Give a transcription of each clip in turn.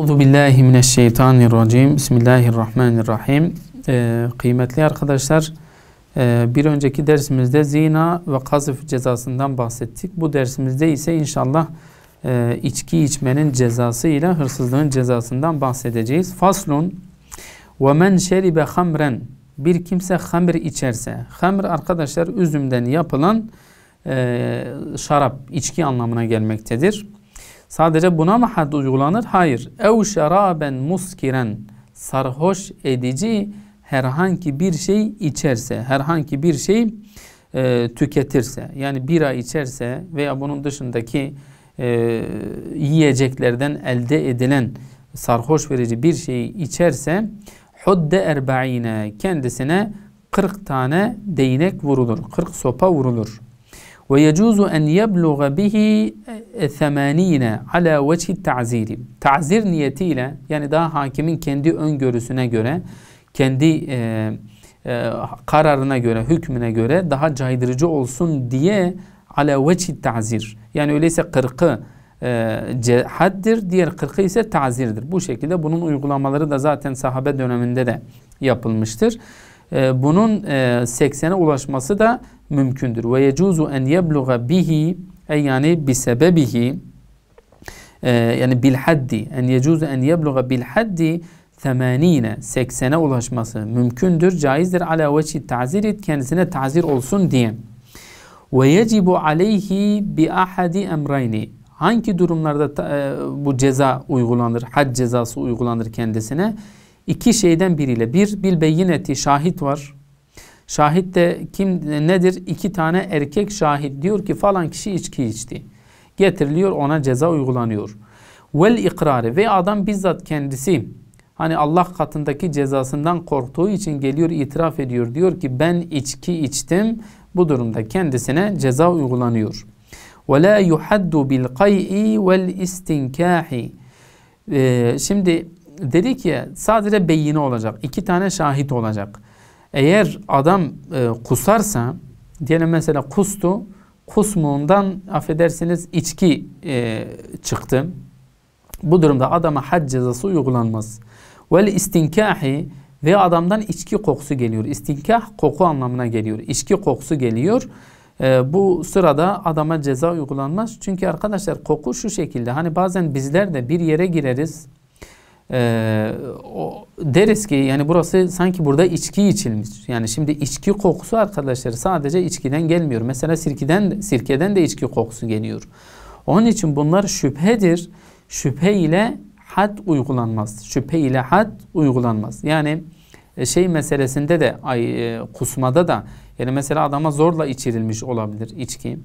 Euzu billahi mineşşeytanirracim. Bismillahirrahmanirrahim. Ee, kıymetli arkadaşlar, e, bir önceki dersimizde zina ve kazıf cezasından bahsettik. Bu dersimizde ise inşallah e, içki içmenin cezası ile hırsızlığın cezasından bahsedeceğiz. Faslun ve men şeribe hamren bir kimse hamr içerse, hamr arkadaşlar üzümden yapılan e, şarap, içki anlamına gelmektedir. Sadece buna mı had uygulanır? Hayır. Ev şeraben muskiren sarhoş edici herhangi bir şey içerse, herhangi bir şey e, tüketirse, yani bira içerse veya bunun dışındaki e, yiyeceklerden elde edilen sarhoş verici bir şey içerse hudde erbaine kendisine 40 tane değnek vurulur, 40 sopa vurulur. ويجوز أن يبلغ به ثمانين على وجه التعزير. Tazir niyetiyle yani daha hakimin kendi öngörüsüne göre, kendi e, e, kararına göre, hükmüne göre daha caydırıcı olsun diye ala vecih tazir. Yani öyleyse kırkı e, cehaddir, diğer kırkı ise tazirdir. Bu şekilde bunun uygulamaları da zaten sahabe döneminde de yapılmıştır. E, bunun e, 80'e ulaşması da mümkündür. Ve yecuzu en yebluğa bihi e yani bisebebihi e, yani bil haddi en yecuzu en yebluğa bil haddi 80'e 80'e ulaşması mümkündür, caizdir ala veçi tazir kendisine tazir olsun diye. Ve yecibu aleyhi bi ahadi emrayni hangi durumlarda e, bu ceza uygulanır, had cezası uygulanır kendisine? İki şeyden biriyle. Bir, bil beyineti şahit var. Şahit de kim nedir? İki tane erkek şahit diyor ki falan kişi içki içti. Getiriliyor ona ceza uygulanıyor. Vel ikrarı ve adam bizzat kendisi hani Allah katındaki cezasından korktuğu için geliyor itiraf ediyor. Diyor ki ben içki içtim. Bu durumda kendisine ceza uygulanıyor. Ve la yuhaddu bil kay'i vel istinkahi. Ee, şimdi dedik ya sadece beyine olacak. iki tane şahit olacak. Eğer adam e, kusarsa diyelim mesela kustu kusmuğundan affedersiniz içki e, çıktı. Bu durumda adama had cezası uygulanmaz. Vel istinkahi ve adamdan içki kokusu geliyor. İstinkah koku anlamına geliyor. İçki kokusu geliyor. E, bu sırada adama ceza uygulanmaz. Çünkü arkadaşlar koku şu şekilde. Hani bazen bizler de bir yere gireriz. Ee, o, deriz ki yani burası sanki burada içki içilmiş. Yani şimdi içki kokusu arkadaşlar sadece içkiden gelmiyor. Mesela sirkeden sirkeden de içki kokusu geliyor. Onun için bunlar şüphedir. Şüphe ile had uygulanmaz. Şüphe ile had uygulanmaz. Yani e, şey meselesinde de ay, e, kusmada da yani mesela adama zorla içirilmiş olabilir içki.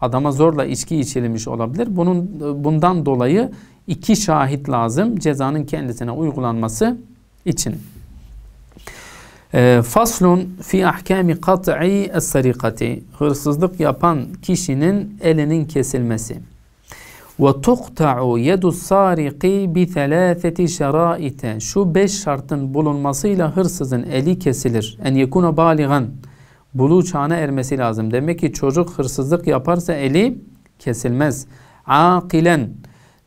Adama zorla içki içilmiş olabilir. Bunun bundan dolayı iki şahit lazım cezanın kendisine uygulanması için. Ee, faslun fi ahkami kat'i es-sarikati. Hırsızlık yapan kişinin elinin kesilmesi. Ve tuqta'u yedu sariqi bi thalathati şeraite. Şu beş şartın bulunmasıyla hırsızın eli kesilir. En yekuna baligan Bulu çağına ermesi lazım. Demek ki çocuk hırsızlık yaparsa eli kesilmez. Akilen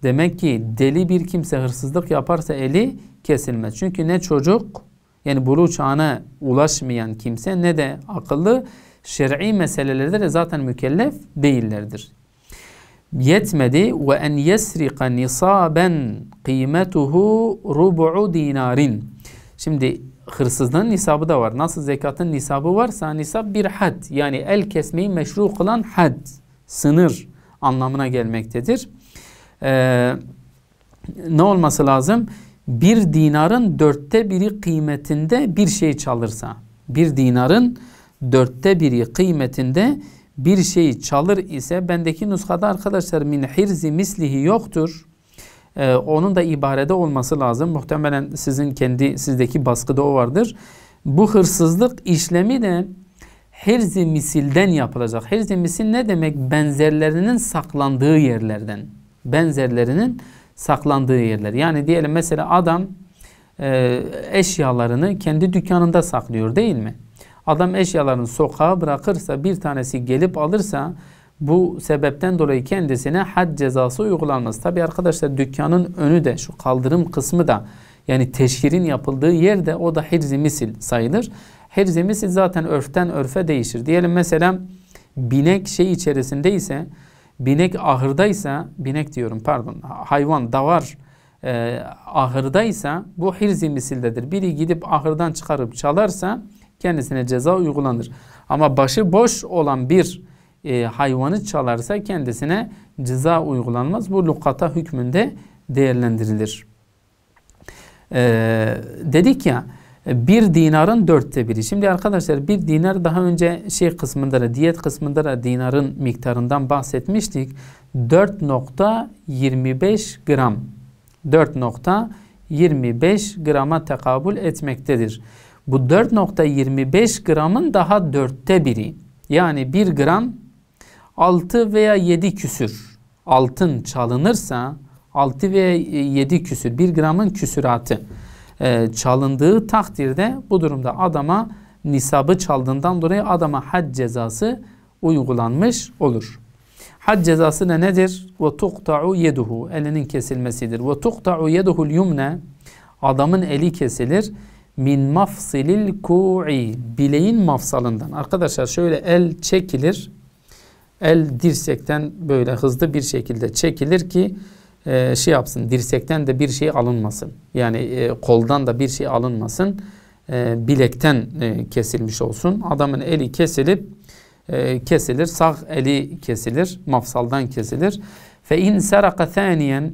demek ki deli bir kimse hırsızlık yaparsa eli kesilmez. Çünkü ne çocuk yani bulu çağına ulaşmayan kimse ne de akıllı şer'i meselelerde de zaten mükellef değillerdir. Yetmedi ve en yesrika nisaben kıymetuhu rubu'u dinarin. Şimdi hırsızlığın nisabı da var. Nasıl zekatın nisabı varsa nisab bir had. Yani el kesmeyi meşru kılan had, sınır anlamına gelmektedir. Ee, ne olması lazım? Bir dinarın dörtte biri kıymetinde bir şey çalırsa, bir dinarın dörtte biri kıymetinde bir şey çalır ise bendeki nuskada arkadaşlar min hirzi mislihi yoktur e, onun da ibarede olması lazım. Muhtemelen sizin kendi sizdeki baskıda o vardır. Bu hırsızlık işlemi de herzi misilden yapılacak. Herzi misil ne demek? Benzerlerinin saklandığı yerlerden. Benzerlerinin saklandığı yerler. Yani diyelim mesela adam e, eşyalarını kendi dükkanında saklıyor değil mi? Adam eşyalarını sokağa bırakırsa bir tanesi gelip alırsa bu sebepten dolayı kendisine had cezası uygulanması. Tabi arkadaşlar dükkanın önü de şu kaldırım kısmı da yani teşhirin yapıldığı yerde o da herzi misil sayılır. Herzi misil zaten örften örfe değişir. Diyelim mesela binek şey içerisindeyse ise binek ahırdaysa binek diyorum pardon hayvan davar e, ahırdaysa bu hirzi misildedir. Biri gidip ahırdan çıkarıp çalarsa kendisine ceza uygulanır. Ama başı boş olan bir e, hayvanı çalarsa kendisine ceza uygulanmaz. Bu lukata hükmünde değerlendirilir. Ee, dedik ya e, bir dinarın dörtte biri. Şimdi arkadaşlar bir dinar daha önce şey kısmında da diyet kısmında da dinarın miktarından bahsetmiştik. 4.25 gram 4.25 grama tekabül etmektedir. Bu 4.25 gramın daha dörtte biri. Yani bir gram 6 veya 7 küsür altın çalınırsa 6 veya 7 küsür 1 gramın küsüratı e, çalındığı takdirde bu durumda adama nisabı çaldığından dolayı adama had cezası uygulanmış olur. Had cezası ne nedir? Ve tuqta'u yeduhu. Elinin kesilmesidir. Ve tuqta'u yeduhul yumne. Adamın eli kesilir. Min mafsilil ku'i. Bileğin mafsalından. Arkadaşlar şöyle el çekilir El dirsekten böyle hızlı bir şekilde çekilir ki e, şey yapsın dirsekten de bir şey alınmasın. Yani e, koldan da bir şey alınmasın. E, bilekten e, kesilmiş olsun. Adamın eli kesilip e, kesilir. Sağ eli kesilir. Mafsaldan kesilir. Fe in seraka thaniyen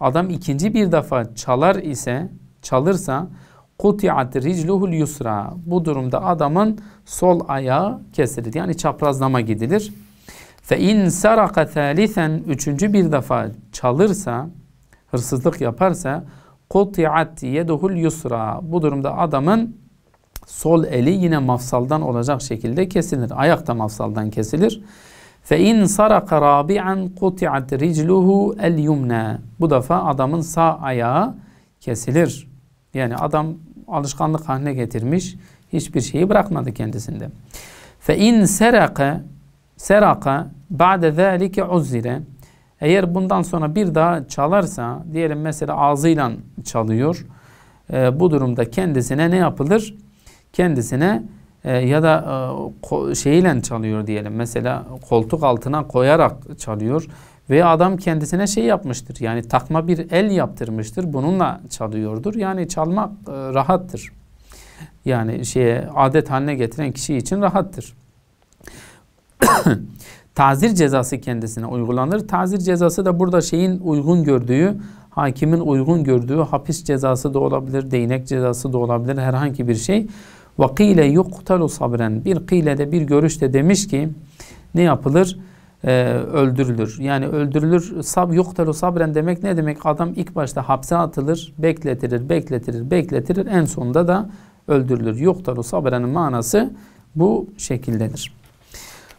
adam ikinci bir defa çalar ise çalırsa kutiat ricluhul yusra. Bu durumda adamın sol ayağı kesilir. Yani çaprazlama gidilir. Fe in saraka thalithen üçüncü bir defa çalırsa, hırsızlık yaparsa kutiat yeduhul yusra. Bu durumda adamın sol eli yine mafsaldan olacak şekilde kesilir. Ayak da mafsaldan kesilir. Fe in saraka rabi'an kutiat ricluhu el yumna. Bu defa adamın sağ ayağı kesilir. Yani adam alışkanlık haline getirmiş. Hiçbir şeyi bırakmadı kendisinde. Fe in seraka Seraka ba'de zâlike uzzire. Eğer bundan sonra bir daha çalarsa diyelim mesela ağzıyla çalıyor. E, bu durumda kendisine ne yapılır? Kendisine e, ya da e, şeyle çalıyor diyelim. Mesela koltuk altına koyarak çalıyor. Ve adam kendisine şey yapmıştır. Yani takma bir el yaptırmıştır. Bununla çalıyordur. Yani çalmak e, rahattır. Yani şeye adet haline getiren kişi için rahattır. tazir cezası kendisine uygulanır. Tazir cezası da burada şeyin uygun gördüğü, hakimin uygun gördüğü hapis cezası da olabilir, değnek cezası da olabilir, herhangi bir şey. وَقِيلَ يُقْتَلُ sabren. Bir kıylede bir görüşte demiş ki ne yapılır? Ee, öldürülür. Yani öldürülür. Sab, yuktelu sabren demek ne demek? Adam ilk başta hapse atılır, bekletilir, bekletilir, bekletilir. En sonunda da öldürülür. Yuktelu sabrenin manası bu şekildedir.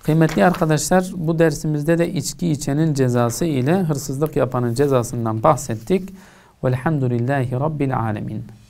Kıymetli arkadaşlar bu dersimizde de içki içenin cezası ile hırsızlık yapanın cezasından bahsettik. Velhamdülillahi Rabbil Alemin.